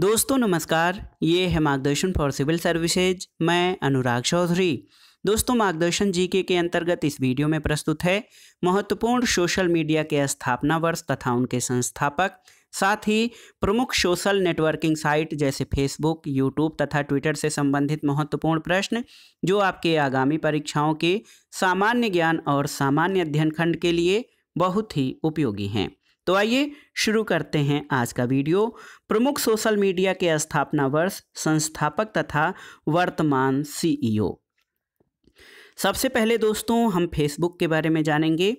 दोस्तों नमस्कार ये है मार्गदर्शन फॉर सिविल सर्विसेज मैं अनुराग चौधरी दोस्तों मार्गदर्शन जीके के अंतर्गत इस वीडियो में प्रस्तुत है महत्वपूर्ण सोशल मीडिया के स्थापना वर्ष तथा उनके संस्थापक साथ ही प्रमुख सोशल नेटवर्किंग साइट जैसे फेसबुक यूट्यूब तथा ट्विटर से संबंधित महत्वपूर्ण प्रश्न जो आपके आगामी परीक्षाओं के सामान्य ज्ञान और सामान्य अध्ययन खंड के लिए बहुत ही उपयोगी हैं तो आइए शुरू करते हैं आज का वीडियो प्रमुख सोशल मीडिया के स्थापना वर्ष संस्थापक तथा वर्तमान सीईओ e सबसे पहले दोस्तों हम फेसबुक के बारे में जानेंगे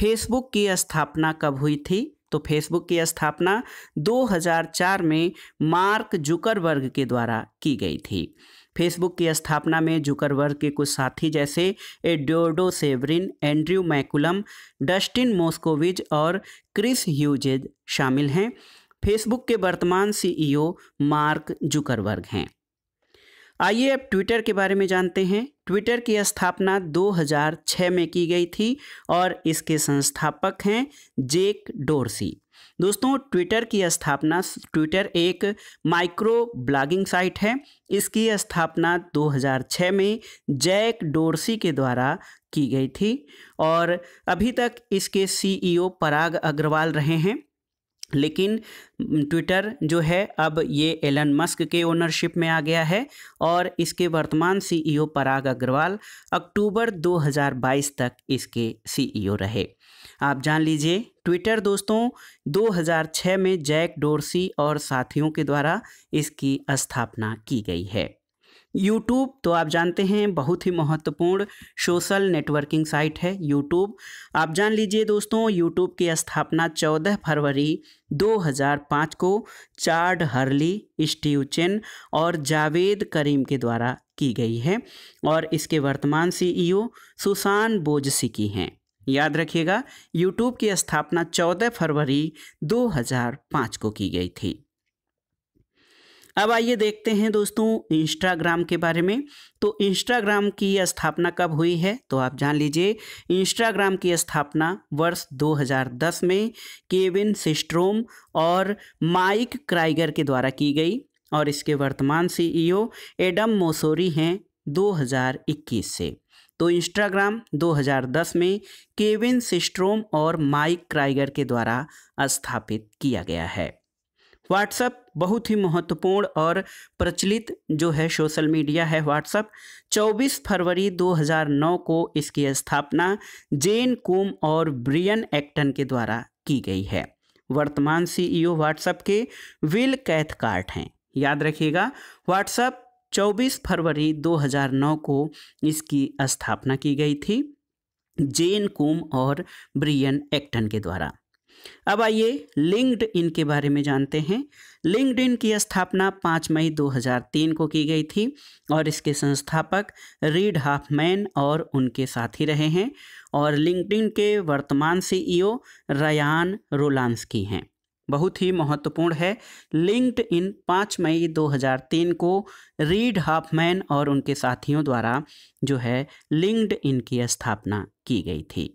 फेसबुक की स्थापना कब हुई थी तो फेसबुक की स्थापना 2004 में मार्क जुकरबर्ग के द्वारा की गई थी फेसबुक की स्थापना में जुकरवर्ग के कुछ साथी जैसे Eduardo Saverin Andrew McCollum Dustin Moskovitz और क्रिस ह्यूजेज शामिल हैं फेसबुक के वर्तमान सीईओ मार्क जुकरवर्ग हैं आइए अब ट्विटर के बारे में जानते हैं ट्विटर की स्थापना 2006 में की गई थी और इसके संस्थापक हैं जेक डोरसी दोस्तों ट्विटर की स्थापना ट्विटर एक माइक्रो ब्लॉगिंग साइट है इसकी स्थापना 2006 में जैक डोरसी के द्वारा की गई थी और अभी तक इसके सीईओ पराग अग्रवाल रहे हैं लेकिन ट्विटर जो है अब ये एलन मस्क के ओनरशिप में आ गया है और इसके वर्तमान सीईओ पराग अग्रवाल अक्टूबर 2022 तक इसके सीईओ e रहे आप जान लीजिए ट्विटर दोस्तों 2006 में जैक डोरसी और साथियों के द्वारा इसकी स्थापना की गई है यूट्यूब तो आप जानते हैं बहुत ही महत्वपूर्ण सोशल नेटवर्किंग साइट है यूट्यूब आप जान लीजिए दोस्तों यूट्यूब की स्थापना 14 फरवरी 2005 को चार्ड हर्ली स्टीव चेन और जावेद करीम के द्वारा की गई है और इसके वर्तमान सीईओ e सुसान बोजसी की हैं याद रखिएगा यूट्यूब की स्थापना 14 फरवरी 2005 को की गई थी अब आइए देखते हैं दोस्तों इंस्टाग्राम के बारे में तो इंस्टाग्राम की स्थापना कब हुई है तो आप जान लीजिए इंस्टाग्राम की स्थापना वर्ष 2010 में केविन सिस्ट्रोम और माइक क्राइगर के द्वारा की गई और इसके वर्तमान सीईओ एडम मोसोरी हैं 2021 से तो इंस्टाग्राम 2010 में केविन सिस्ट्रोम और माइक क्राइगर के द्वारा स्थापित किया गया है व्हाट्सएप बहुत ही महत्वपूर्ण और प्रचलित जो है सोशल मीडिया है व्हाट्सएप 24 फरवरी 2009 को इसकी स्थापना जेन कुम और ब्रियन एक्टन के द्वारा की गई है वर्तमान सीईओ व्हाट्सएप के विल कैथकार्ट हैं याद रखिएगा व्हाट्सएप 24 फरवरी 2009 को इसकी स्थापना की गई थी जेन कुम और ब्रियन एक्टन के द्वारा अब आइए लिंक्ड इन के बारे में जानते हैं लिंक्ड इन की स्थापना 5 मई 2003 को की गई थी और इसके संस्थापक रीड हाफमैन और उनके साथी रहे हैं और इन के वर्तमान सीईओ रयान की हैं बहुत ही महत्वपूर्ण है लिंक्ड इन पाँच मई 2003 को रीड हाफमैन और उनके साथियों द्वारा जो है लिंक्ड इन की स्थापना की गई थी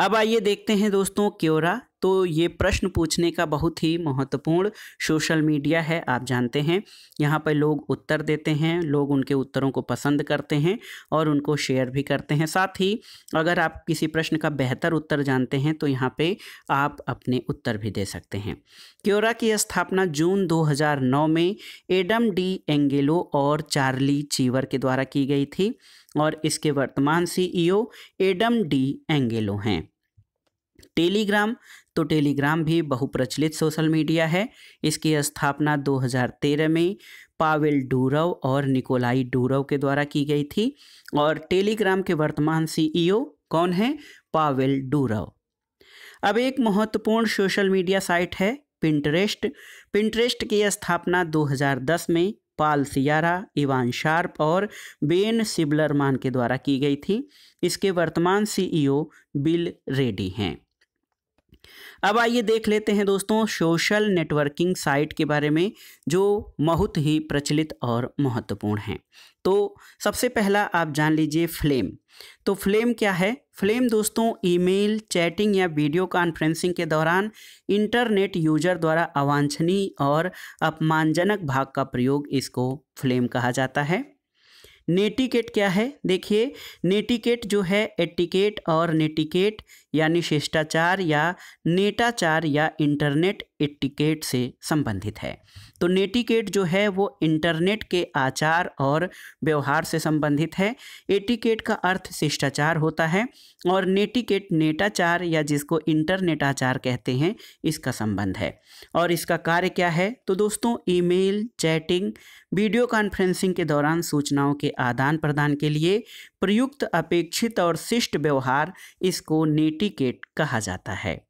अब आइए देखते हैं दोस्तों क्योरा तो ये प्रश्न पूछने का बहुत ही महत्वपूर्ण सोशल मीडिया है आप जानते हैं यहाँ पर लोग उत्तर देते हैं लोग उनके उत्तरों को पसंद करते हैं और उनको शेयर भी करते हैं साथ ही अगर आप किसी प्रश्न का बेहतर उत्तर जानते हैं तो यहाँ पे आप अपने उत्तर भी दे सकते हैं क्योरा की स्थापना जून 2009 में एडम डी एंगेलो और चार्ली चीवर के द्वारा की गई थी और इसके वर्तमान CEO e Adam D'Angelo हैं टेलीग्राम तो टेलीग्राम भी बहुप्रचलित सोशल मीडिया है इसकी स्थापना 2013 में पावेल डूरव और निकोलाई डूरव के द्वारा की गई थी और टेलीग्राम के वर्तमान सीईओ कौन है पावेल डूरव अब एक महत्वपूर्ण सोशल मीडिया साइट है पिंटरेस्ट पिंटरेस्ट की स्थापना 2010 में पाल सियारा इवान शार्प और बेन सिबलरमान के द्वारा की गई थी इसके वर्तमान सीईओ बिल रेडी हैं अब आइए देख लेते हैं दोस्तों सोशल नेटवर्किंग साइट के बारे में जो बहुत ही प्रचलित और महत्वपूर्ण हैं तो सबसे पहला आप जान लीजिए फ्लेम तो फ्लेम क्या है फ्लेम दोस्तों ईमेल चैटिंग या वीडियो कॉन्फ्रेंसिंग के दौरान इंटरनेट यूजर द्वारा अवांछनीय और अपमानजनक भाग का प्रयोग इसको फ्लेम कहा जाता है नेटिकेट क्या है देखिए नेटिकेट जो है एटिकेट और नेटिकेट यानी शिष्टाचार या नेटाचार या इंटरनेट एटिकेट से संबंधित है तो नेटिकेट जो है वो इंटरनेट के आचार और व्यवहार से संबंधित है एटिकेट का अर्थ शिष्टाचार होता है और नेटिकेट नेटाचार या जिसको इंटरनेट आचार कहते हैं इसका संबंध है और इसका कार्य क्या है तो दोस्तों ईमेल चैटिंग वीडियो कॉन्फ्रेंसिंग के दौरान सूचनाओं के आदान प्रदान के लिए प्रयुक्त अपेक्षित और शिष्ट व्यवहार इसको नेटिकेट कहा जाता है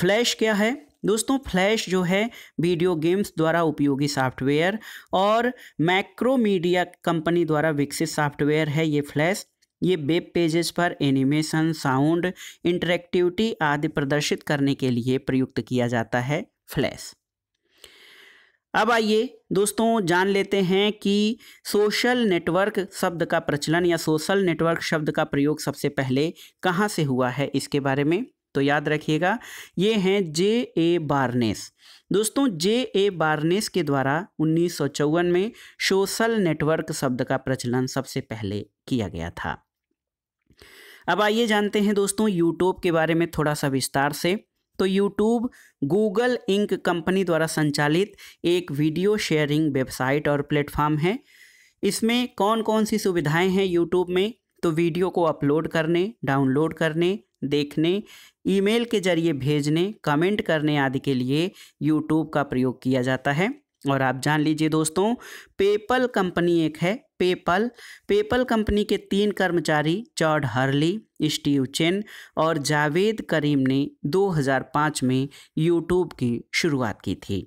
फ्लैश क्या है दोस्तों फ्लैश जो है वीडियो गेम्स द्वारा उपयोगी सॉफ्टवेयर और मैक्रोमीडिया कंपनी द्वारा विकसित सॉफ्टवेयर है ये फ्लैश ये वेब पेजेस पर एनिमेशन साउंड इंटरेक्टिविटी आदि प्रदर्शित करने के लिए प्रयुक्त किया जाता है फ्लैश अब आइए दोस्तों जान लेते हैं कि सोशल नेटवर्क शब्द का प्रचलन या सोशल नेटवर्क शब्द का प्रयोग सबसे पहले कहाँ से हुआ है इसके बारे में तो याद रखिएगा ये हैं जे ए बारनेस दोस्तों जे ए बारनेस के द्वारा उन्नीस में सोशल नेटवर्क शब्द का प्रचलन सबसे पहले किया गया था अब आइए जानते हैं दोस्तों यूट्यूब के बारे में थोड़ा सा विस्तार से तो यूट्यूब गूगल इंक कंपनी द्वारा संचालित एक वीडियो शेयरिंग वेबसाइट और प्लेटफॉर्म है इसमें कौन कौन सी सुविधाएं हैं यूट्यूब में तो वीडियो को अपलोड करने डाउनलोड करने देखने ईमेल के जरिए भेजने कमेंट करने आदि के लिए यूट्यूब का प्रयोग किया जाता है और आप जान लीजिए दोस्तों पेपल कंपनी एक है पेपल पेपल कंपनी के तीन कर्मचारी जॉर्ड हर्ली स्टीव चेन और जावेद करीम ने 2005 में यूट्यूब की शुरुआत की थी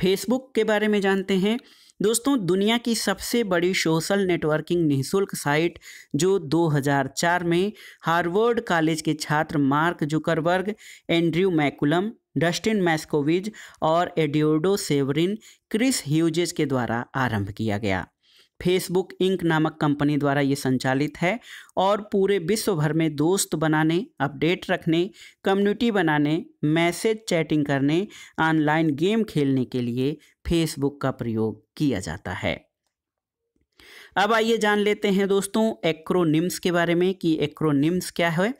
फेसबुक के बारे में जानते हैं दोस्तों दुनिया की सबसे बड़ी सोशल नेटवर्किंग निःशुल्क साइट जो 2004 में हार्वर्ड कॉलेज के छात्र Mark Zuckerberg Andrew McCollum Dustin Moskovitz और एडियोडो सेवरिन क्रिस ह्यूजेज के द्वारा आरंभ किया गया फेसबुक इंक नामक कंपनी द्वारा ये संचालित है और पूरे विश्व भर में दोस्त बनाने अपडेट रखने कम्युनिटी बनाने मैसेज चैटिंग करने ऑनलाइन गेम खेलने के लिए फेसबुक का प्रयोग किया जाता है अब आइए जान लेते हैं दोस्तों एक्रोनिम्स के बारे में कि एक्रोनिम्स क्या है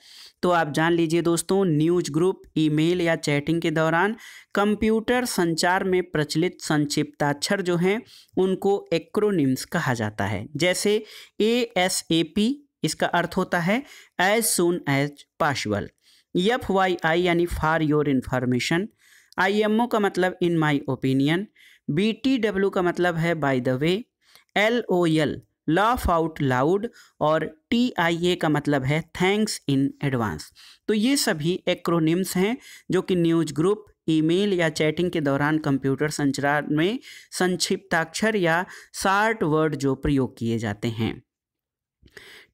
तो आप जान लीजिए दोस्तों न्यूज ग्रुप ईमेल या चैटिंग के दौरान कंप्यूटर संचार में प्रचलित संक्षिप्ताक्षर जो हैं उनको एक्रोनिम्स कहा जाता है जैसे ए एस ए पी इसका अर्थ होता है as soon as possible F Y I यानी for your information I M O का मतलब in my opinion B T W का मतलब है by the way L O L laugh out loud और टी आई ए का मतलब है थैंक्स इन एडवांस तो ये सभी एक्रोनिम्स हैं जो कि न्यूज ग्रुप ईमेल या चैटिंग के दौरान कंप्यूटर संचार में संक्षिप्ताक्षर या शार्ट वर्ड जो प्रयोग किए जाते हैं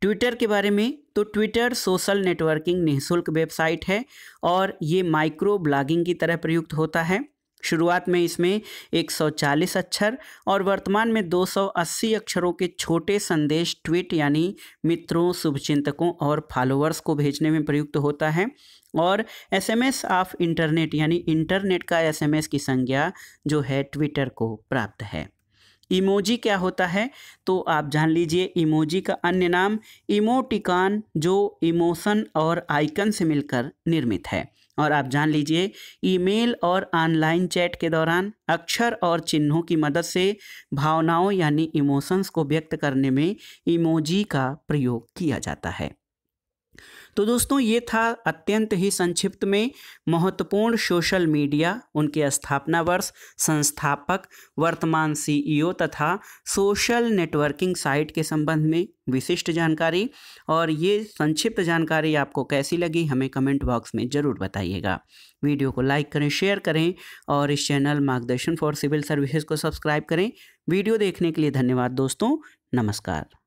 ट्विटर के बारे में तो ट्विटर सोशल नेटवर्किंग निःशुल्क वेबसाइट है और ये माइक्रो ब्लॉगिंग की तरह प्रयुक्त होता है शुरुआत में इसमें 140 अक्षर और वर्तमान में 280 अक्षरों के छोटे संदेश ट्वीट यानी मित्रों शुभचिंतकों और फॉलोअर्स को भेजने में प्रयुक्त होता है और एसएमएस ऑफ इंटरनेट यानी इंटरनेट का एसएमएस की संज्ञा जो है ट्विटर को प्राप्त है इमोजी क्या होता है तो आप जान लीजिए इमोजी का अन्य नाम इमोटिकॉन जो इमोशन और आइकन से मिलकर निर्मित है और आप जान लीजिए ईमेल और ऑनलाइन चैट के दौरान अक्षर और चिन्हों की मदद से भावनाओं यानी इमोशंस को व्यक्त करने में इमोजी का प्रयोग किया जाता है तो दोस्तों ये था अत्यंत ही संक्षिप्त में महत्वपूर्ण सोशल मीडिया उनके स्थापना वर्ष संस्थापक वर्तमान सीईओ e तथा सोशल नेटवर्किंग साइट के संबंध में विशिष्ट जानकारी और ये संक्षिप्त जानकारी आपको कैसी लगी हमें कमेंट बॉक्स में ज़रूर बताइएगा वीडियो को लाइक करें शेयर करें और इस channel Margdarshan for civil services को सब्सक्राइब करें वीडियो देखने के लिए धन्यवाद दोस्तों नमस्कार